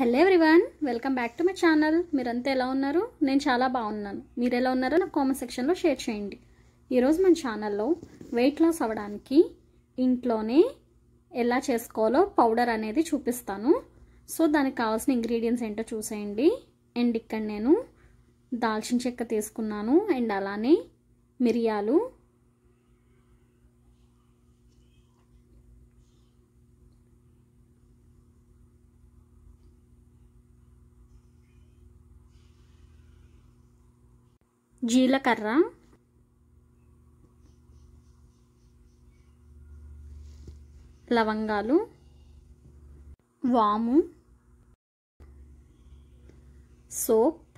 hello everyone welcome back to my channel మీరంతా ఎలా ఉన్నారు నేను చాలా బాగున్నాను మీరు ఎలా ఉన్నారో నాకు కామెంట్ సెక్షన్లో షేర్ చేయండి ఈరోజు మన ఛానల్లో వెయిట్ లాస్ అవ్వడానికి ఇంట్లోనే ఎలా చేసుకోవాలో పౌడర్ అనేది చూపిస్తాను సో దానికి కావాల్సిన ఇంగ్రీడియంట్స్ ఏంటో చూసేయండి అండ్ ఇక్కడ నేను దాల్చిన చెక్క తీసుకున్నాను అండ్ అలానే మిరియాలు జీలకర్ర లవంగాలు వాము సోప్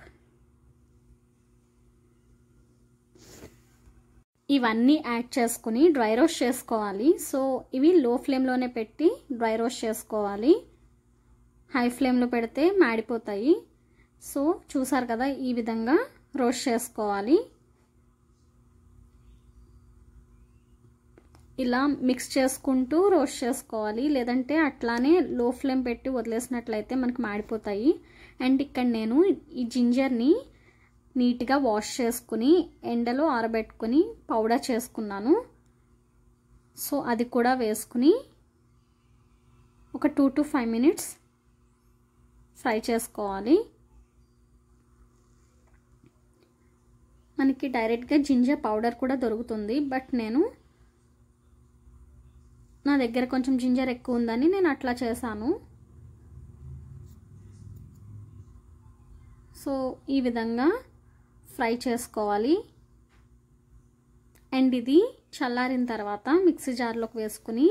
ఇవన్నీ యాడ్ చేసుకుని డ్రై రోస్ట్ చేసుకోవాలి సో ఇవి లో ఫ్లేమ్లోనే పెట్టి డ్రై రోస్ట్ చేసుకోవాలి హై ఫ్లేమ్లో పెడితే మాడిపోతాయి సో చూసారు కదా ఈ విధంగా రోస్ట్ చేసుకోవాలి ఇలా మిక్స్ చేసుకుంటూ రోస్ట్ చేసుకోవాలి లేదంటే అట్లానే లో ఫ్లేమ్ పెట్టి వదిలేసినట్లయితే మనకు మాడిపోతాయి అండ్ ఇక్కడ నేను ఈ జింజర్ని నీట్గా వాష్ చేసుకుని ఎండలో ఆరబెట్టుకుని పౌడర్ చేసుకున్నాను సో అది కూడా వేసుకుని ఒక two to five minutes fry చేసుకోవాలి మనకి డైరెక్ట్గా జింజర్ పౌడర్ కూడా దొరుకుతుంది బట్ నేను నా దగ్గర కొంచెం జింజర్ ఎక్కువ ఉందని నేను అట్లా చేశాను సో ఈ విధంగా ఫ్రై చేసుకోవాలి అండ్ ఇది చల్లారిన తర్వాత మిక్సీ జార్లోకి వేసుకుని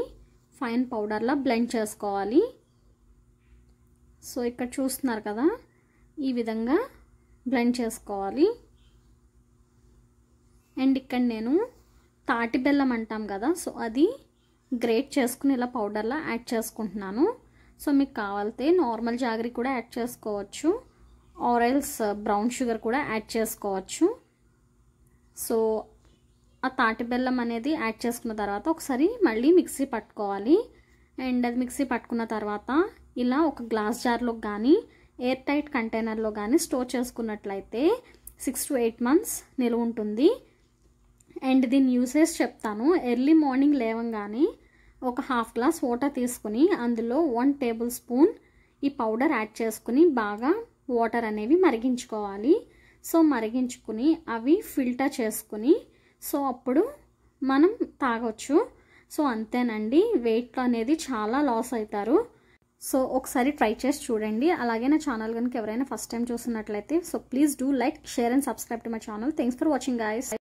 ఫైన్ పౌడర్లా బ్లెండ్ చేసుకోవాలి సో ఇక్కడ చూస్తున్నారు కదా ఈ విధంగా బ్లెండ్ చేసుకోవాలి అండ్ ఇక్కడ నేను తాటి బెల్లం అంటాం కదా సో అది గ్రేట్ చేసుకుని ఇలా పౌడర్లా యాడ్ చేసుకుంటున్నాను సో మీకు కావాలితే నార్మల్ జాగరీ కూడా యాడ్ చేసుకోవచ్చు ఆరెల్స్ uh, బ్రౌన్ షుగర్ కూడా యాడ్ చేసుకోవచ్చు సో ఆ తాటి బెల్లం అనేది యాడ్ చేసుకున్న తర్వాత ఒకసారి మళ్ళీ మిక్సీ పట్టుకోవాలి అండ్ అది మిక్సీ పట్టుకున్న తర్వాత ఇలా ఒక గ్లాస్ జార్లో కానీ ఎయిర్ టైట్ కంటైనర్లో కానీ స్టోర్ చేసుకున్నట్లయితే సిక్స్ టు ఎయిట్ మంత్స్ నిలువ ఉంటుంది అండ్ దీని యూసేజ్ చెప్తాను ఎర్లీ మార్నింగ్ లేవంగానే ఒక హాఫ్ గ్లాస్ వాటర్ తీసుకుని అందులో వన్ టేబుల్ స్పూన్ ఈ పౌడర్ యాడ్ చేసుకుని బాగా వాటర్ అనేవి మరిగించుకోవాలి సో మరిగించుకుని అవి ఫిల్టర్ చేసుకుని సో అప్పుడు మనం తాగొచ్చు సో అంతేనండి వెయిట్ అనేది చాలా లాస్ అవుతారు సో ఒకసారి ట్రై చేసి చూడండి అలాగే నా ఛానల్ కనుక ఎవరైనా ఫస్ట్ టైం చూసినట్లయితే so please do like share and subscribe to my channel thanks for watching guys